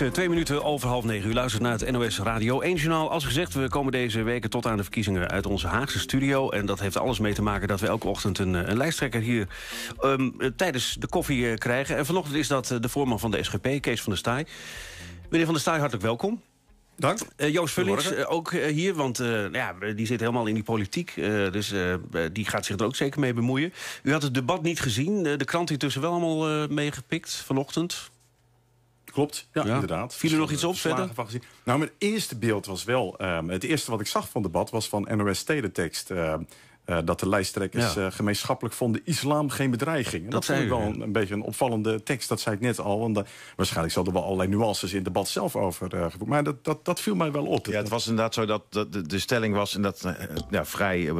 Eh, twee minuten over half negen. U luistert naar het NOS Radio 1 Journaal. Als gezegd, we komen deze weken tot aan de verkiezingen uit onze Haagse studio. En dat heeft alles mee te maken dat we elke ochtend een, eh, een lijsttrekker hier... Ehm, eh, tijdens de koffie krijgen. En vanochtend is dat de voorman van de SGP, Kees van der Staaij. Meneer van der Staaij, hartelijk welkom. Dank. Uh, Joost Vullings ook hier, want nou ja, die zit helemaal in die politiek. dus die gaat zich er ook zeker mee bemoeien. U had het debat niet gezien. de krant intussen wel allemaal meegepikt vanochtend. Klopt, ja, inderdaad. Viel er nog dus, iets op eh, verder? Nou, mijn eerste beeld was wel... Ehm, het eerste wat ik zag van debat was van NOS Stedentekst... tekst dat de lijsttrekkers eh, gemeenschappelijk vonden islam geen bedreiging. dat, dat ik wel een, beetje een opvallende tekst. Dat zei ik net al. Want eh, waarschijnlijk zal er wel allerlei nuances in het debat zelf over Maar dat, dat, dat viel mij wel op. Ja, het was inderdaad zo dat, de, de, stelling was... en dat ja, vrij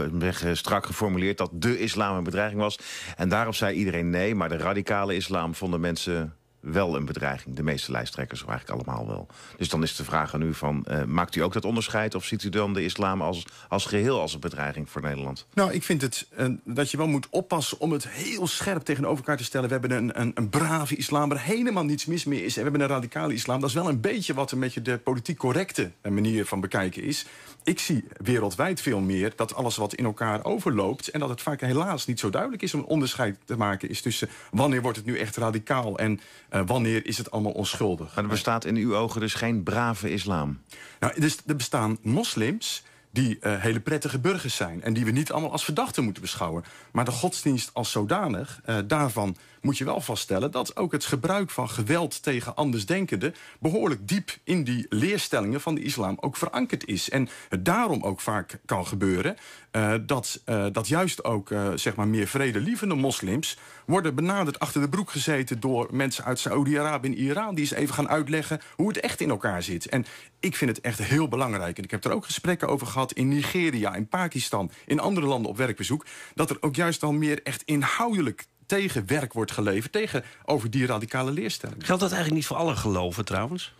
strak geformuleerd... dat de islam een bedreiging was. En daarop zei iedereen nee. Maar de radicale islam vonden mensen wel een bedreiging. De meeste lijsttrekkers eigenlijk allemaal wel. Dus dan is de vraag aan u van, eh, maakt u ook dat onderscheid... of ziet u dan de islam als, als geheel als een bedreiging voor Nederland? Nou, ik vind het eh, dat je wel moet oppassen om het heel scherp tegenover elkaar te stellen. We hebben een, een, een brave islam waar helemaal niets mis mee is. En we hebben een radicale islam. Dat is wel een beetje wat een beetje de politiek correcte eh, manier van bekijken is ik zie wereldwijd veel meer dat alles wat in elkaar overloopt... en dat het vaak helaas niet zo duidelijk is om een onderscheid te maken... is tussen wanneer wordt het nu echt radicaal en eh, wanneer is het allemaal onschuldig. Maar er bestaat in uw ogen dus geen brave islam? Nou, dus er bestaan moslims die eh, hele prettige burgers zijn... en die we niet allemaal als verdachten moeten beschouwen. Maar de godsdienst als zodanig, eh, daarvan moet je wel vaststellen... dat ook het gebruik van geweld tegen andersdenkenden... behoorlijk diep in die leerstellingen van de islam ook verankerd is. En het daarom ook vaak kan gebeuren eh, dat, eh, dat juist ook uh, zeg maar meer vredelievende moslims worden benaderd achter de broek gezeten door mensen uit saudi arabië en Iran. Die eens even gaan uitleggen hoe het echt in elkaar zit. En ik vind het echt heel belangrijk. En ik heb er ook gesprekken over gehad in Nigeria, in Pakistan, in andere landen op werkbezoek. Dat er ook juist dan meer echt inhoudelijk tegen werk wordt geleverd. Tegen over die radicale leerstelling. Geldt dat eigenlijk niet voor alle geloven trouwens?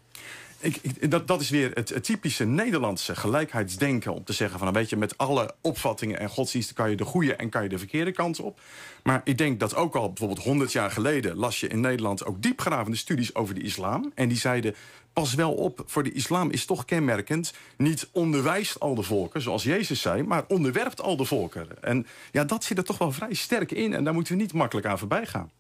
Ik, dat, dat is weer het, typische Nederlandse gelijkheidsdenken. Om te zeggen van, nou weet je, met alle opvattingen en godsdiensten... kan je de goede en kan je de verkeerde kant op. Maar ik denk dat ook al bijvoorbeeld 100 jaar geleden... las je in Nederland ook diepgravende studies over de islam. En die zeiden, pas wel op, voor de islam is toch kenmerkend... niet onderwijst al de volken, zoals Jezus zei... maar onderwerpt al de volken. En ja, dat zit er toch wel vrij sterk in. En daar moeten we niet makkelijk aan voorbij gaan.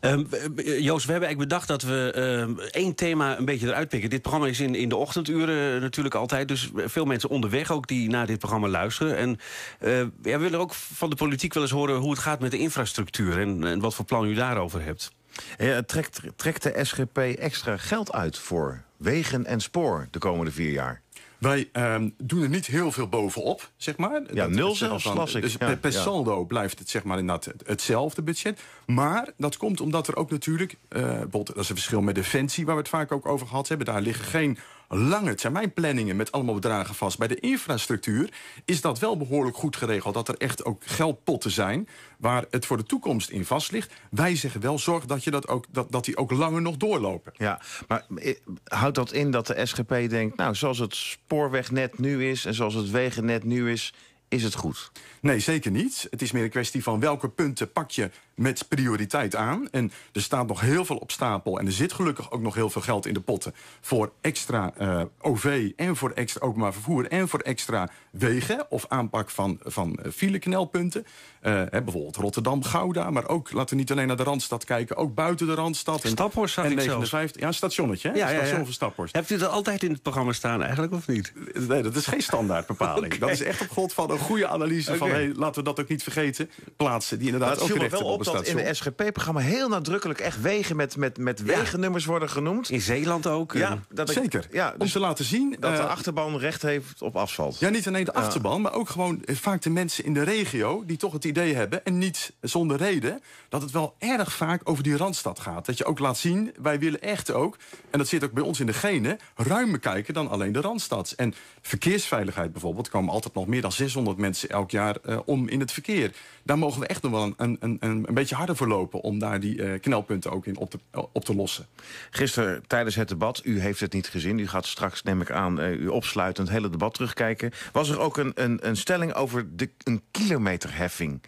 Ehm, Joost, we hebben eigenlijk bedacht dat we ehm, één thema een beetje eruit pikken. Dit programma is in, in de ochtenduren eh, natuurlijk altijd. Dus veel mensen onderweg ook die naar dit programma luisteren. En uh, ja, we willen ook van de politiek wel eens horen hoe het gaat met de infrastructuur. En, en wat voor plan u daarover hebt. Ja, trekt, trekt de SGP extra geld uit voor wegen en spoor de komende vier jaar? Wij ehm, doen er niet heel veel bovenop, zeg maar. Ja, nul zelfs, Dus per saldo blijft het zeg maar inderdaad hetzelfde budget. Maar dat komt omdat er ook natuurlijk... Uh, dat is een verschil met Defensie, waar we het vaak ook over gehad hebben. Daar liggen geen lange termijn planningen met allemaal bedragen vast. Bij de infrastructuur is dat wel behoorlijk goed geregeld. Dat er echt ook geldpotten zijn waar het voor de toekomst in vast ligt. Wij zeggen wel, zorg dat, je dat, ook, dat, dat die ook langer nog doorlopen. Ja, maar houdt dat in dat de SGP denkt... nou, zoals het spoorwegnet nu is en zoals het wegennet nu is... is het goed? Nee, zeker niet. Het is meer een kwestie van welke punten pak je met prioriteit aan. En er staat nog heel veel op stapel. En er zit gelukkig ook nog heel veel geld in de potten. Voor extra eh, OV en voor extra openbaar vervoer. En voor extra wegen of aanpak van, van eh, fileknelpunten. Uh, hè, bijvoorbeeld Rotterdam-Gouda. Maar ook, laten we niet alleen naar de Randstad kijken. Ook buiten de Randstad. En, Staphorst Ja, een stationnetje. Hè? Ja, Station van Staphorst. Hebt u dat altijd in het programma staan eigenlijk of niet? Nee, dat is geen standaardbepaling. okay. Dat is echt op grond van een goede analyse van... Hey, laten we dat ook niet vergeten. Plaatsen die inderdaad ook recht hebben dat in het SGP-programma heel nadrukkelijk echt wegen met, met, met wegennummers worden genoemd. In Zeeland ook. Ja, eh, dat zeker. Ik, ja, dus te laten zien... Dat de eh, achterban recht heeft op asfalt. Ja, niet alleen de achterban, maar ook gewoon eh, vaak de mensen in de regio... die toch het idee hebben, en niet zonder reden... dat het wel erg vaak over die Randstad gaat. Dat je ook laat zien, wij willen echt ook... en dat zit ook bij ons in de gene, ruimer kijken dan alleen de Randstad. En verkeersveiligheid bijvoorbeeld... komen altijd nog meer dan 600 mensen elk jaar om in het verkeer. Daar mogen we echt nog wel een, een, een, een beetje harder voorlopen om daar die eh, knelpunten ook in op te, op te lossen. Gisteren tijdens het debat, u heeft het niet gezien, u gaat straks neem ik aan, eh, u opsluitend hele debat terugkijken. Was er ook een, een, een stelling over de, een kilometerheffing?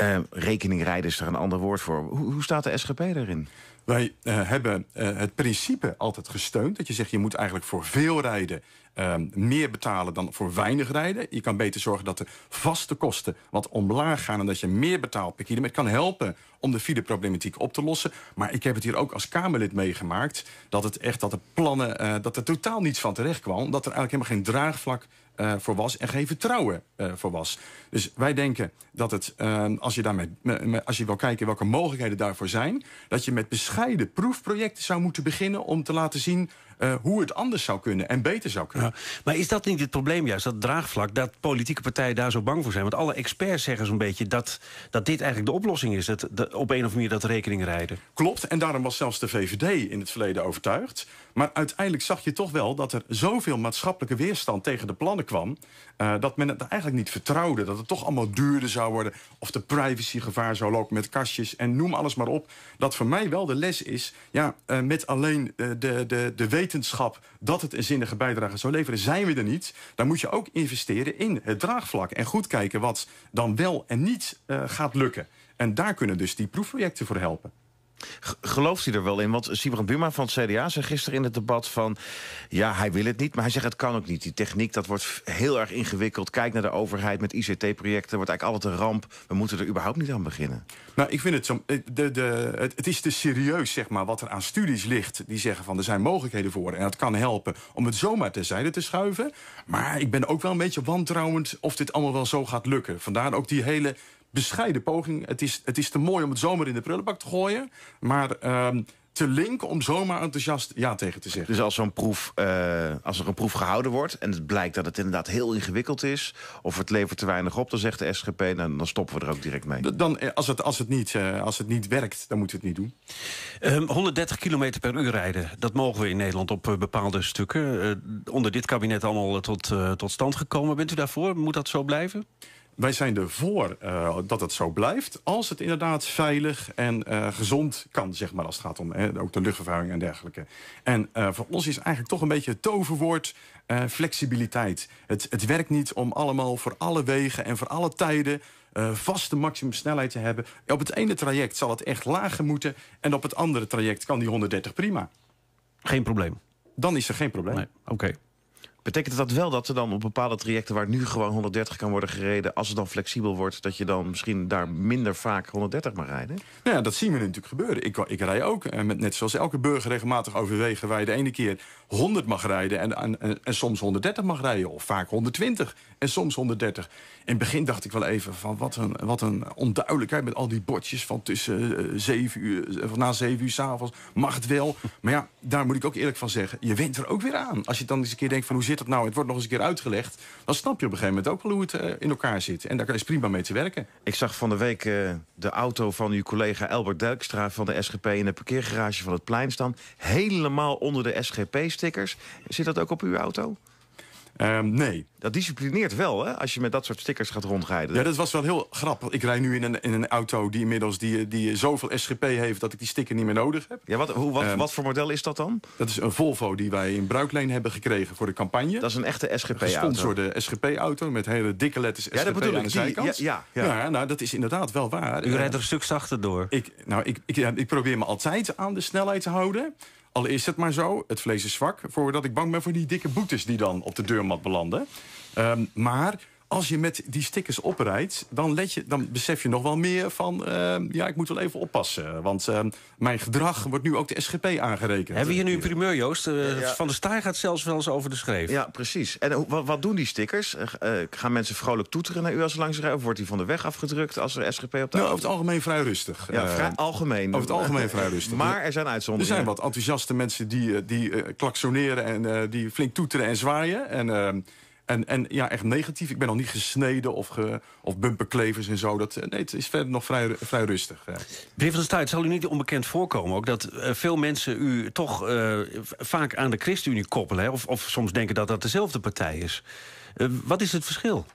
Uh, eh, rekening is er een ander woord voor. Hoe, hoe staat de SGP daarin? Wij eh, hebben eh, het principe altijd gesteund. Dat je zegt, je moet eigenlijk voor veel rijden ehm, meer betalen dan voor weinig rijden. Je kan beter zorgen dat de vaste kosten wat omlaag gaan... en dat je meer betaalt per kilometer. Het kan helpen om de file-problematiek op te lossen. Maar ik heb het hier ook als Kamerlid meegemaakt... dat het echt dat de plannen, eh, dat er totaal niets van terecht kwam... Dat er eigenlijk helemaal geen draagvlak eh, voor was en geen vertrouwen eh, voor was. Dus wij denken dat het, ehm, als, je daarmee, als je wil kijken welke mogelijkheden daarvoor zijn... dat je met bescheiden proefprojecten zou moeten beginnen om te laten zien eh, hoe het anders zou kunnen en beter zou kunnen. maar is dat niet het probleem juist, dat draagvlak, dat politieke partijen daar zo bang voor zijn? Want alle experts zeggen zo'n beetje dat, dat dit eigenlijk de oplossing is, dat, op een of meer dat rekening rijden. Klopt, en daarom was zelfs de VVD in het verleden overtuigd. Maar uiteindelijk zag je toch wel dat er zoveel maatschappelijke weerstand tegen de plannen kwam, eh, dat men het eigenlijk niet vertrouwde, dat het toch allemaal duurder zou worden, of de privacygevaar zou lopen met kastjes en noem alles maar op. Dat voor mij wel de les is, ja, eh, met alleen de, de, de wetenschap dat het een zinnige bijdrage zou leveren, zijn we er niet. Dan moet je ook investeren in het draagvlak. En goed kijken wat dan wel en niet eh, gaat lukken. En daar kunnen dus die proefprojecten voor helpen. Gelooft hij er wel in? Want Sibran Buma van het CDA zei gisteren in het debat van... ja, hij wil het niet, maar hij zegt het kan ook niet. Die techniek, dat wordt heel erg ingewikkeld. Kijk naar de overheid met ICT-projecten, wordt eigenlijk altijd een ramp. We moeten er überhaupt niet aan beginnen. Nou, ik vind het zo... De, de, het, het is te serieus, zeg maar, wat er aan studies ligt... die zeggen van, er zijn mogelijkheden voor en dat kan helpen... om het zomaar terzijde te schuiven. Maar ik ben ook wel een beetje wantrouwend of dit allemaal wel zo gaat lukken. Vandaar ook die hele bescheiden poging. Het is, het is te mooi om het zomaar in de prullenbak te gooien. Maar ehm, te link om zomaar enthousiast ja tegen te zeggen. Dus als, zo'n proef, eh, als er een proef gehouden wordt... en het blijkt dat het inderdaad heel ingewikkeld is... of het levert te weinig op, dan zegt de SGP... dan, dan stoppen we er ook direct mee. Dan, eh, als, het, als, het niet, eh, als het niet werkt, dan moeten we het niet doen. 130 ehm, km per uur rijden, dat mogen we in Nederland op bepaalde stukken. onder dit kabinet allemaal tot, tot stand gekomen. Bent u daarvoor? Moet dat zo blijven? Wij zijn ervoor uh, dat het zo blijft. Als het inderdaad veilig en eh, gezond kan, zeg maar. Als het gaat om hè, ook de luchtvervuiling en dergelijke. En eh, voor ons is eigenlijk toch een beetje het toverwoord flexibiliteit. Het, het werkt niet om allemaal voor alle wegen en voor alle tijden... vaste maximumsnelheid te hebben. Op het ene traject zal het echt lager moeten... en op het andere traject kan die 130 prima. Geen probleem. Dan is er geen probleem. Nee, oké. Betekent dat wel dat er dan op bepaalde trajecten waar nu gewoon 130 kan worden gereden... als het dan flexibel wordt, dat je dan misschien daar minder vaak 130 mag rijden? Nou ja, dat zien we natuurlijk gebeuren. Ik, ik rij ook, eh, met, net zoals elke burger regelmatig overwegen... waar je de ene keer 100 mag rijden en, en, en, soms 130 mag rijden. Of vaak 120 en soms 130. In het begin dacht ik wel even van wat een, wat een onduidelijkheid... met al die bordjes van tussen 7 eh, uur, van eh, na 7 uur s'avonds mag het wel. Maar ja, daar moet ik ook eerlijk van zeggen, je wint er ook weer aan. Als je dan eens een keer denkt van hoe zit dat nou? Het wordt nog eens een keer uitgelegd. Dan snap je op een gegeven moment ook wel hoe het eh, in elkaar zit. En daar is prima mee te werken. Ik zag van de week eh, de auto van uw collega Elbert Dijkstra van de SGP... in de parkeergarage van het plein staan. Helemaal onder de SGP-stickers. Zit dat ook op uw auto? Ehm, nee. Dat disciplineert wel, hè? Als je met dat soort stickers gaat rondrijden. Ja, dat was wel heel grappig. Ik rijd nu in een, in een auto die inmiddels die, die zoveel SGP heeft... dat ik die sticker niet meer nodig heb. Ja, wat, hoe, wat, ehm, wat voor model is dat dan? Dat is een Volvo die wij in bruikleen hebben gekregen voor de campagne. Dat is een echte SGP-auto. Gesponsorde SGP-auto met hele dikke letters SGP ja, dat bedoel aan de zijkant. ja, ja, ja, nou, dat is inderdaad wel waar. U eh, rijdt er een stuk zachter door. Ik, nou, ik, ik, ik probeer me altijd aan de snelheid te houden... Al is het maar zo, het vlees is zwak... voordat ik bang ben voor die dikke boetes die dan op de deurmat belanden. Ehm, maar als je met die stickers oprijdt, dan, let je, dan besef je nog wel meer van... Eh, ja, ik moet wel even oppassen, want eh, mijn gedrag wordt nu ook de SGP aangerekend. Hebben we hier nu een primeur, Joost? Eh, van der Staaij gaat zelfs wel eens over de schreef. Ja, precies. En wat, doen die stickers? gaan mensen vrolijk toeteren naar u als ze langs rijden? Of wordt die van de weg afgedrukt als er SGP op de nou, Over het algemeen vrij rustig. Ja, vrij algemeen. Over het algemeen vrij rustig. Maar er zijn uitzonderingen. Er zijn wat enthousiaste mensen die, die klaksoneren en die flink toeteren en zwaaien. En en, en ja, echt negatief. Ik ben nog niet gesneden of, ge, of bumperklevers en zo. Dat, eh, nee, het is verder nog vrij, vrij rustig. Ja. Brief van Stuit, zal u niet onbekend voorkomen ook... dat eh, veel mensen u toch eh, vaak aan de ChristenUnie koppelen... Hè? Of, of soms denken dat dat dezelfde partij is. wat is het verschil?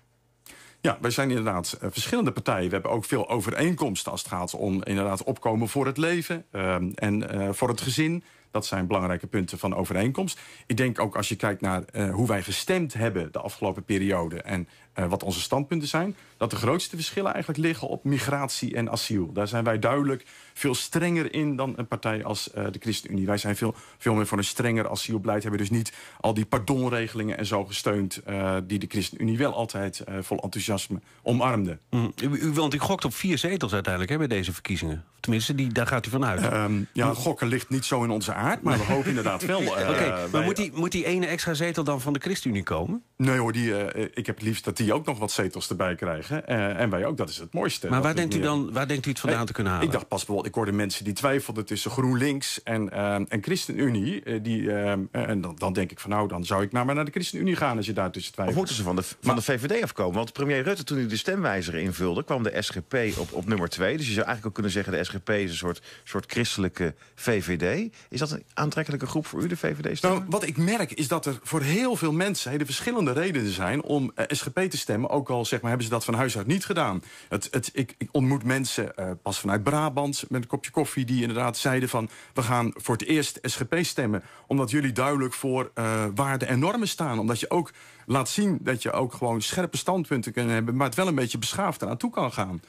Ja, wij zijn inderdaad verschillende partijen. We hebben ook veel overeenkomsten als het gaat om inderdaad opkomen voor het leven ehm, en voor het gezin. Dat zijn belangrijke punten van overeenkomst. Ik denk ook als je kijkt naar eh, hoe wij gestemd hebben de afgelopen periode... en eh, wat onze standpunten zijn... dat de grootste verschillen eigenlijk liggen op migratie en asiel. Daar zijn wij duidelijk veel strenger in dan een partij als eh, de ChristenUnie. Wij zijn veel, veel meer voor een strenger asielbeleid. Hebben dus niet al die pardonregelingen en zo gesteund... die de ChristenUnie wel altijd vol enthousiasme omarmde. Mm, u, want ik gokt op vier zetels uiteindelijk hè, bij deze verkiezingen. Tenminste, die, daar gaat u vanuit. Um, ehm, ja, gokken ligt niet zo in onze aard maar we hopen inderdaad wel... Uh, maar moet die, moet die ene extra zetel dan van de ChristenUnie komen? Nee hoor, die, uh, ik heb het liefst dat die ook nog wat zetels erbij krijgen. Eh, en wij ook, dat is het mooiste. Maar waar denkt, u dan, waar denkt u het vandaan te kunnen halen? Ik dacht pas bijvoorbeeld, ik hoorde mensen die twijfelden tussen GroenLinks en, ehm, en ChristenUnie. die, ehm, en dan, dan, denk ik van nou, dan zou ik nou maar naar de ChristenUnie gaan als je daar tussen twijfelt. Of moeten ze van de, van de VVD afkomen? Want premier Rutte, toen hij de stemwijzer invulde, kwam de SGP op, op nummer twee. Dus je zou eigenlijk ook kunnen zeggen, de SGP is een soort, soort christelijke VVD. Is dat aantrekkelijke groep voor u, de VVD? Nou, wat ik merk is dat er voor heel veel mensen hele verschillende redenen zijn om eh, SGP te stemmen. Ook al zeg maar, hebben ze dat van huis uit niet gedaan. Het, het, ik, ontmoet mensen eh, pas vanuit Brabant met een kopje koffie die inderdaad zeiden van we gaan voor het eerst SGP stemmen. Omdat jullie duidelijk voor uh, waarden en normen staan. Omdat je ook laat zien dat je ook gewoon scherpe standpunten kunt hebben... maar het wel een beetje beschaafd eraan toe kan gaan.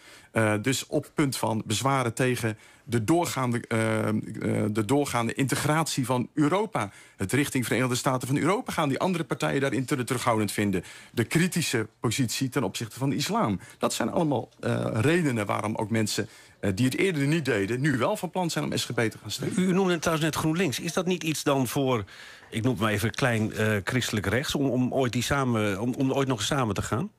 dus op punt van bezwaren tegen de doorgaande, eh, eh, de doorgaande integratie van Europa. Het richting Verenigde Staten van Europa gaan die andere partijen daarin te terughoudend vinden. De kritische positie ten opzichte van de islam. Dat zijn allemaal eh, redenen waarom ook mensen die het eerder niet deden... nu wel van plan zijn om SGP te gaan stemmen. U noemde het trouwens net GroenLinks. Is dat niet iets dan voor, ik noem het maar even klein christelijk rechts... Om, om, ooit die samen, om, om ooit nog samen te gaan?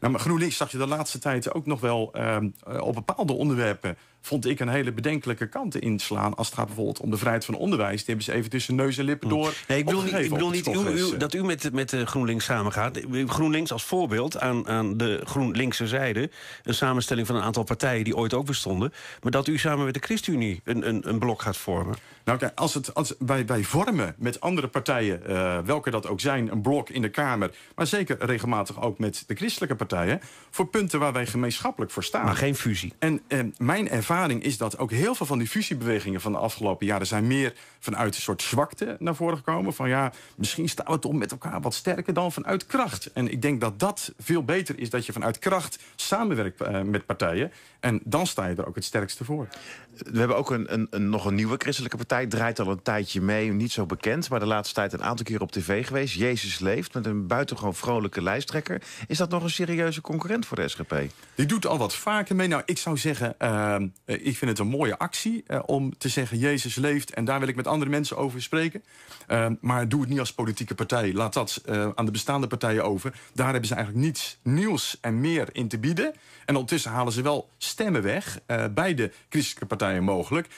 Nou, maar GroenLinks zag je de laatste tijd ook nog wel ehm, op bepaalde onderwerpen vond ik een hele bedenkelijke kant inslaan. Als het gaat bijvoorbeeld om de vrijheid van onderwijs. Die hebben ze even tussen neus en lippen hmm. door. Nee, ik bedoel niet, ik bedoel niet dat u met, met de eh, GroenLinks samengaat. GroenLinks als voorbeeld aan, aan de GroenLinkse zijde. Een samenstelling van een aantal partijen die ooit ook bestonden. Maar dat u samen met de ChristenUnie een, een, een blok gaat vormen. Nou kijk, als het, als, wij, wij vormen met andere partijen, eh, welke dat ook zijn, een blok in de Kamer. Maar zeker regelmatig ook met de christelijke partijen. Voor punten waar wij gemeenschappelijk voor staan. Maar geen fusie. En, en mijn ervaring ervaring is dat ook heel veel van die fusiebewegingen van de afgelopen jaren zijn meer vanuit een soort zwakte naar voren gekomen. Van ja, misschien staan we toch met elkaar wat sterker dan vanuit kracht. En ik denk dat dat veel beter is dat je vanuit kracht samenwerkt eh, met partijen. En dan sta je er ook het sterkste voor. We hebben ook een, een, een, nog een nieuwe christelijke partij. Draait al een tijdje mee, niet zo bekend, maar de laatste tijd een aantal keer op tv geweest. Jezus leeft met een buitengewoon vrolijke lijsttrekker. Is dat nog een serieuze concurrent voor de SGP? Die doet al wat vaker mee. Nou, ik zou zeggen, ehm, eh, ik vind het een mooie actie eh, om te zeggen... Jezus leeft en daar wil ik met andere mensen over spreken. Ehm, maar doe het niet als politieke partij. Laat dat eh, aan de bestaande partijen over. Daar hebben ze eigenlijk niets nieuws en meer in te bieden. En ondertussen halen ze wel stemmen weg bij de christelijke partijen mogelijk.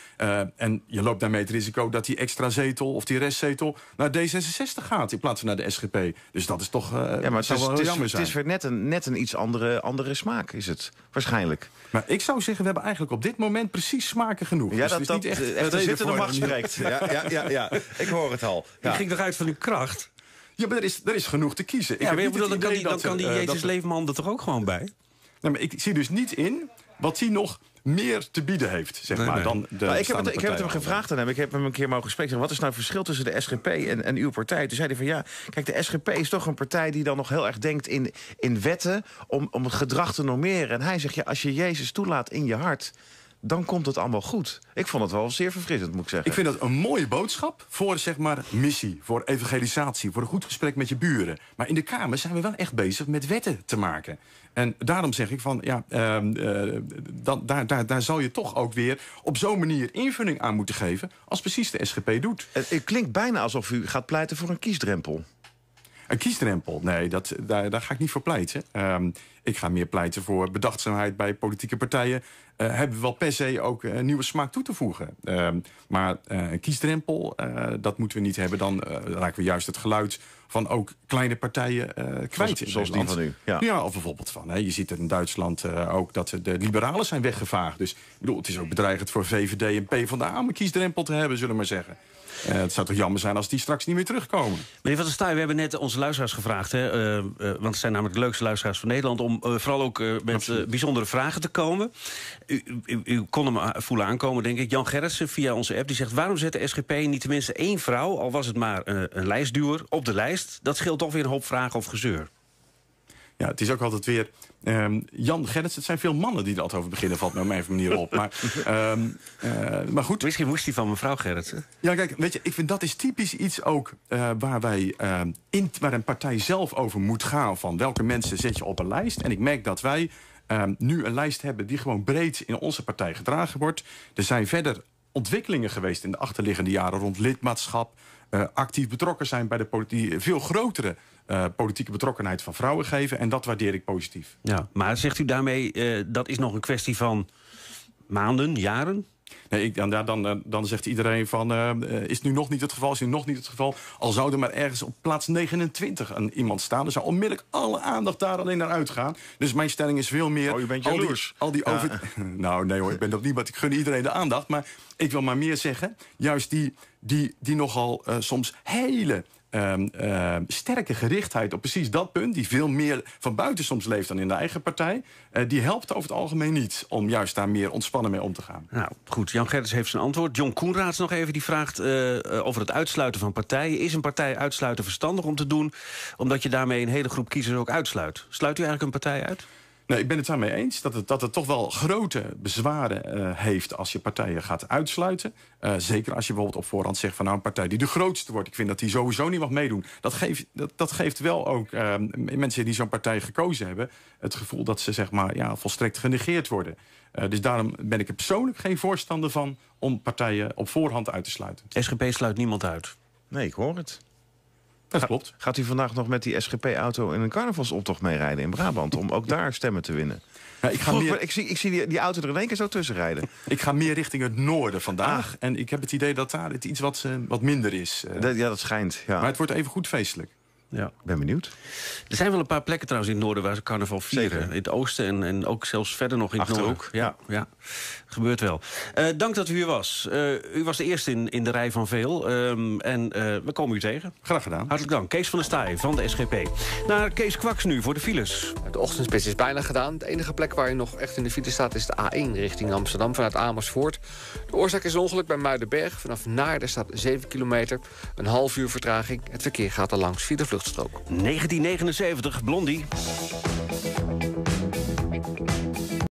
en je loopt daarmee het risico dat die extra zetel of die restzetel... naar D66 gaat in plaats van naar de SGP. Dus dat is toch ja, maar het is, jammer zijn. Het is weer net een, net een iets andere, andere smaak, is het waarschijnlijk. Maar ik zou zeggen, we hebben eigenlijk op dit moment precies smaken genoeg. Ja, dus dat, is niet echt echt de zittende macht spreekt. Ja, ja, ja, ja, ik hoor het al. Ja. ging toch uit van uw kracht? Ja, maar er is, er is genoeg te kiezen. Ik ja, dan, kan die, dan kan die eh, Jezus uh, Leefman er toch ook gewoon bij? Nou, maar ik zie dus niet in wat hij nog meer te bieden heeft, zeg maar, dan de nou, ik, heb het, ik heb hem gevraagd aan hem. Ik heb hem een keer mogen spreken. Wat is nou het verschil tussen de SGP en, en uw partij? Toen zei hij van ja, kijk, de SGP is toch een partij... die dan nog heel erg denkt in, in wetten om, om het gedrag te normeren. En hij zegt, ja, als je Jezus toelaat in je hart dan komt het allemaal goed. Ik vond het wel zeer verfrissend, moet ik zeggen. Ik vind dat een mooie boodschap voor zeg maar, missie, voor evangelisatie... voor een goed gesprek met je buren. Maar in de Kamer zijn we wel echt bezig met wetten te maken. En daarom zeg ik van, ja, ehm, eh, daar, daar, daar zal je toch ook weer... op zo'n manier invulling aan moeten geven als precies de SGP doet. het klinkt bijna alsof u gaat pleiten voor een kiesdrempel. Een kiesdrempel, nee, dat, daar, daar ga ik niet voor pleiten. Ehm, ik ga meer pleiten voor bedachtzaamheid bij politieke partijen. Eh, hebben we wel per se ook nieuwe smaak toe te voegen. Ehm, maar eh, een kiesdrempel, eh, dat moeten we niet hebben. Dan raken we juist het geluid van ook kleine partijen eh, kwijt. Zoals, zoals die van u. Ja. ja, of bijvoorbeeld van, hè, je ziet het in Duitsland eh, ook dat de liberalen zijn weggevaagd. Dus ik bedoel, het is ook bedreigend voor VVD en P van de om een kiesdrempel te hebben, zullen we maar zeggen. Eh, het zou toch jammer zijn als die straks niet meer terugkomen. Meneer Van der Staaij, we hebben net onze luisteraars gevraagd... Hè, want ze zijn namelijk de leukste luisteraars van Nederland... om vooral ook met bijzondere vragen te komen. U, u, kon hem voelen aankomen, denk ik. Jan Gerritsen via onze app, die zegt... waarom zet de SGP niet tenminste één vrouw... al was het maar een lijstduwer, op de lijst dat scheelt toch weer een hoop vragen of gezeur. Ja, het is ook altijd weer... Ehm, Jan Gerrits, het zijn veel mannen die er altijd over beginnen, valt naar op mijn manier op. Maar, ehm, eh, maar goed. Misschien moest hij van mevrouw Gerritsen. Ja, kijk, weet je, ik vind dat is typisch iets ook eh, waar, wij, ehm, in, waar een partij zelf over moet gaan. Van welke mensen zet je op een lijst? En ik merk dat wij nu een lijst hebben die gewoon breed in onze partij gedragen wordt. Er zijn verder ontwikkelingen geweest in de achterliggende jaren rond lidmaatschap, eh, actief betrokken zijn bij de politie, veel grotere eh, politieke betrokkenheid van vrouwen geven. En dat waardeer ik positief. Ja, maar zegt u daarmee, eh, dat is nog een kwestie van maanden, jaren? Nee, dan, eh, dan, zegt iedereen van, eh, eh, is het nu nog niet het geval, is nu nog niet het geval. Al zou er maar ergens op plaats 29 een, iemand staan... dan zou onmiddellijk alle aandacht daar alleen naar uitgaan. Dus mijn stelling is veel meer... Oh, je bent Al die, over... nou, nee hoor, ik ben dat niet, want ik gun iedereen de aandacht. Maar ik wil maar meer zeggen, juist die die, die nogal eh, soms hele ehm, ehm, sterke gerichtheid op precies dat punt, die veel meer van buiten soms leeft dan in de eigen partij, eh, die helpt over het algemeen niet om juist daar meer ontspannen mee om te gaan. Nou goed, Jan Gerrits heeft zijn antwoord. John Koenraads nog even, die vraagt eh, over het uitsluiten van partijen. Is een partij uitsluiten verstandig om te doen, omdat je daarmee een hele groep kiezers ook uitsluit? Sluit u eigenlijk een partij uit? ik ben het daarmee eens dat het, dat het toch wel grote bezwaren eh, heeft als je partijen gaat uitsluiten. Eh, zeker als je bijvoorbeeld op voorhand zegt van nou een partij die de grootste wordt. Ik vind dat die sowieso niet mag meedoen. Dat geeft, dat, dat geeft wel ook eh, mensen die zo'n partij gekozen hebben het gevoel dat ze zeg maar ja, volstrekt genegeerd worden. dus daarom ben ik er persoonlijk geen voorstander van... om partijen op voorhand uit te sluiten. SGP sluit niemand uit. Nee, ik hoor het. Dat klopt. Gaat u vandaag nog met die SGP-auto in een carnavalsoptocht meerijden in Brabant... om ook daar stemmen te winnen? ik, ga meer... ik, zie, die, auto er in één keer zo tussen rijden. ik ga meer richting het noorden vandaag. Ah. En ik heb het idee dat daar het iets wat, eh, wat minder is. Eh. ja, dat schijnt. Ja. Maar het wordt even goed feestelijk ja. ben benieuwd. Er zijn wel een paar plekken trouwens in het noorden waar ze carnaval vieren. In het oosten en, en ook zelfs verder nog in het noorden. Ja, ja, gebeurt wel. Eh, dank dat u hier was. Eh, u was de eerste in, in de rij van veel. Ehm, en eh, we komen u tegen. Graag gedaan. Hartelijk dank. Kees van der Staaij van de SGP. Naar Kees Kwaks nu voor de files. De ochtendspits is bijna gedaan. De enige plek waar je nog echt in de file staat is de A1 richting Amsterdam vanuit Amersfoort. De oorzaak is een ongeluk bij Muidenberg. Vanaf Naarden staat 7 kilometer. Een half uur vertraging. Het verkeer gaat er langs via vlucht. 1979, Blondie.